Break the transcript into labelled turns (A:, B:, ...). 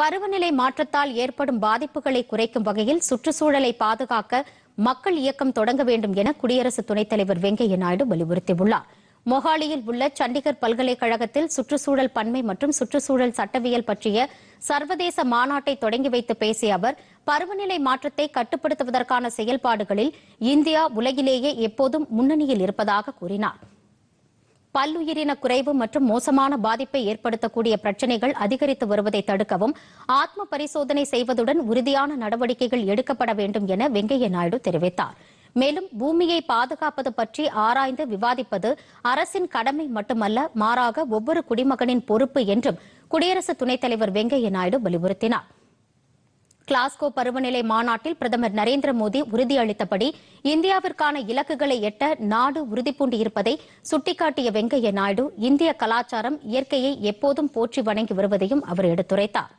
A: பருவநிலை மாற்றத்தால் ஏற்படும் பாதிப்புகளை குறைக்கும் வகையில் சுற்றுச்சூழலை பாதுகாக்க மக்கள் இயக்கம் தொடங்க வேண்டும் என குடியரசு துணைத் தலைவர் வெங்கையா நாயுடு வலியுறுத்தியுள்ளார் மொஹாலியில் உள்ள சண்டிகர் பல்கலைக்கழகத்தில் சுற்றுச்சூழல் பன்மை மற்றும் சுற்றுச்சூழல் சட்டவியல் பற்றிய சர்வதேச மாநாட்டை தொடங்கி வைத்து பேசிய அவர் பருவநிலை மாற்றத்தை கட்டுப்படுத்துவதற்கான செயல்பாடுகளில் இந்தியா உலகிலேயே எப்போதும் முன்னணியில் இருப்பதாக கூறினாா் பல்லுயிரின குறைவு மற்றும் மோசமான பாதிப்பை ஏற்படுத்தக்கூடிய பிரச்சினைகள் அதிகரித்து வருவதை தடுக்கவும் ஆத்ம பரிசோதனை செய்வதுடன் உறுதியான நடவடிக்கைகள் எடுக்கப்பட வேண்டும் என வெங்கையா நாயுடு தெரிவித்தார் மேலும் பூமியை பாதுகாப்பது பற்றி ஆராய்ந்து விவாதிப்பது அரசின் கடமை மட்டுமல்ல மாறாக ஒவ்வொரு குடிமகனின் பொறுப்பு என்றும் குடியரசு துணைத் தலைவர் வெங்கையா நாயுடு வலியுறுத்தினாா் கிளாஸ்கோ பருவநிலை மாநாட்டில் பிரதமர் நரேந்திர மோடி உறுதியளித்தபடி இந்தியாவிற்கான இலக்குகளை எட்ட நாடு இருப்பதை சுட்டிக்காட்டிய வெங்கையா நாயுடு இந்திய கலாச்சாரம் இயற்கையை எப்போதும் போற்றி வணங்கி வருவதையும் அவர் எடுத்துரைத்தார்